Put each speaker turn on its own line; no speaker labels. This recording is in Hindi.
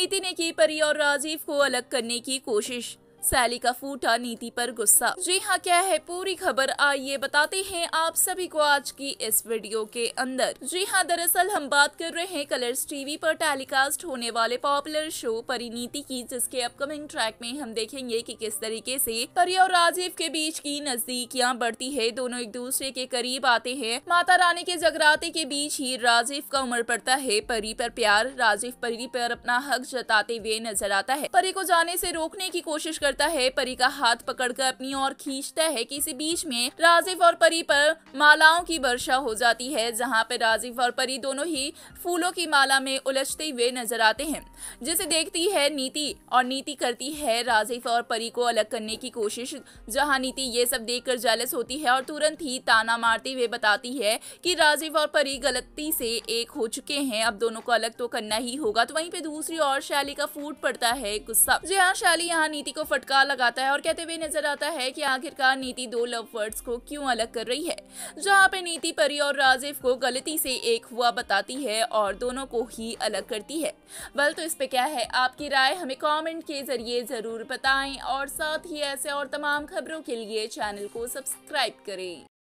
समिति ने की परी और राजीव को अलग करने की कोशिश सैली का फूटा नीति पर गुस्सा जी हाँ क्या है पूरी खबर आइए बताते हैं आप सभी को आज की इस वीडियो के अंदर जी हाँ दरअसल हम बात कर रहे हैं कलर्स टीवी पर टेलीकास्ट होने वाले पॉपुलर शो परिनीति की जिसके अपकमिंग ट्रैक में हम देखेंगे कि किस तरीके से परी और राजीव के बीच की नजदीकियाँ बढ़ती है दोनों एक दूसरे के करीब आते हैं माता रानी के जगराते के बीच ही राजीव का उम्र पड़ता है परी पर प्यार राजीव परी पर अपना हक जताते हुए नजर आता है परी को जाने ऐसी रोकने की कोशिश कर करता है परी का हाथ पकड़कर अपनी ओर खींचता है कि इसी बीच में राजीव और परी पर मालाओं की वर्षा हो जाती है जहाँ पर राजीव और परी दोनों ही फूलों की माला में उलझते हुए नजर आते हैं जिसे देखती है नीति और नीति करती है राजीव और परी को अलग करने की कोशिश जहाँ नीति ये सब देख कर होती है और तुरंत ही ताना मारते हुए बताती है की राजीव और परी गलती से एक हो चुके हैं अब दोनों को अलग तो करना ही होगा तो वहीं पे दूसरी और शैली का फूट पड़ता है गुस्सा जी हाँ शैली यहाँ नीति को फट फटकार लगाता है और कहते हुए नजर आता है कि आखिरकार नीति दो लव वर्ड्स को क्यों अलग कर रही है जहां पे नीति परी और राजीव को गलती से एक हुआ बताती है और दोनों को ही अलग करती है बल तो इस पे क्या है आपकी राय हमें कमेंट के जरिए जरूर बताएं और साथ ही ऐसे और तमाम खबरों के लिए चैनल को सब्सक्राइब करें